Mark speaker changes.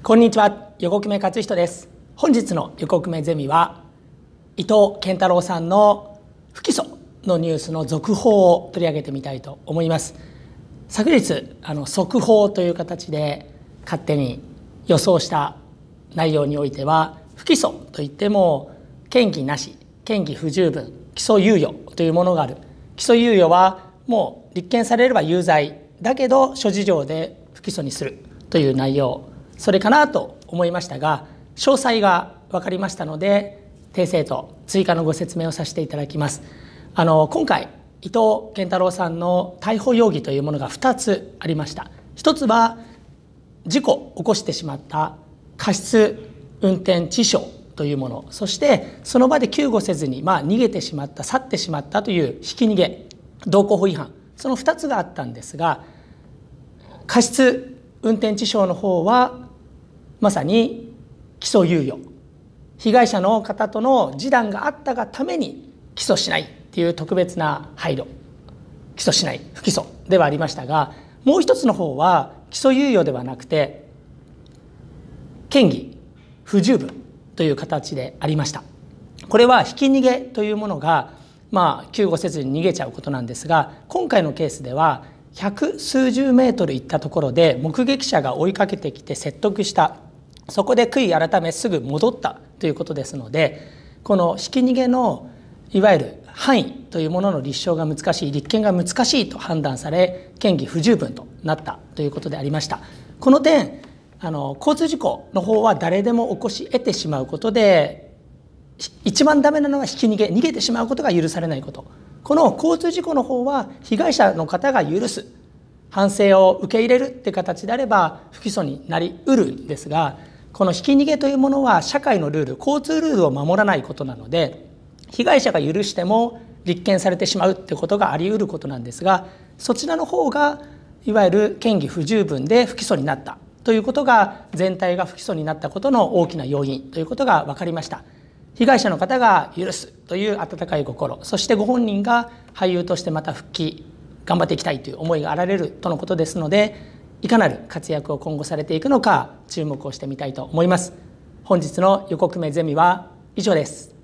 Speaker 1: こんにちは横目勝人です本日の横目ゼミは伊藤健太郎さんの不起訴のニュースの続報を取り上げてみたいと思います昨日あの速報という形で勝手に予想した内容においては不起訴といっても嫌疑なし嫌疑不十分起訴猶予というものがある起訴猶予はもう立件されれば有罪だけど諸事情で不起訴にするという内容それかなと思いましたが詳細が分かりましたので訂正と追加のご説明をさせていただきます。あの今回伊藤健太郎さんの逮捕容疑というものが2つありました1つは事故を起こしてしまった過失運転致傷というものそしてその場で救護せずに、まあ、逃げてしまった去ってしまったというひき逃げ道交法違反その2つがあったんですが過失運転致傷の方はまさに起訴猶予被害者の方との示談があったがために起訴しないっていう特別な配慮起訴しない不起訴ではありましたがもう一つの方は起訴猶予ではなくて嫌疑不十分という形でありましたこれはひき逃げというものがまあ救護せずに逃げちゃうことなんですが今回のケースでは百数十メートル行ったところで目撃者が追いかけてきて説得したそこで悔い改めすぐ戻ったということですのでこのひき逃げのいわゆる範囲というものの立証が難しい立件が難しいと判断され嫌疑不十分となったということでありましたこの点あの交通事故の方は誰でも起こし得てしまうことで一番ダメなのはひき逃げ逃げてしまうことが許されないことこの交通事故の方は被害者の方が許す反省を受け入れるって形であれば不起訴になりうるんですがこのひき逃げというものは社会のルール交通ルールを守らないことなので被害者が許しても立件されてしまうってことがあり得ることなんですがそちらの方がいわゆる権疑不十分で不起訴になったということが全体が不起訴になったことの大きな要因ということが分かりました被害者の方が許すという温かい心そしてご本人が俳優としてまた復帰頑張っていきたいという思いがあられるとのことですのでいかなる活躍を今後されていくのか注目をしてみたいと思います本日の予告名ゼミは以上です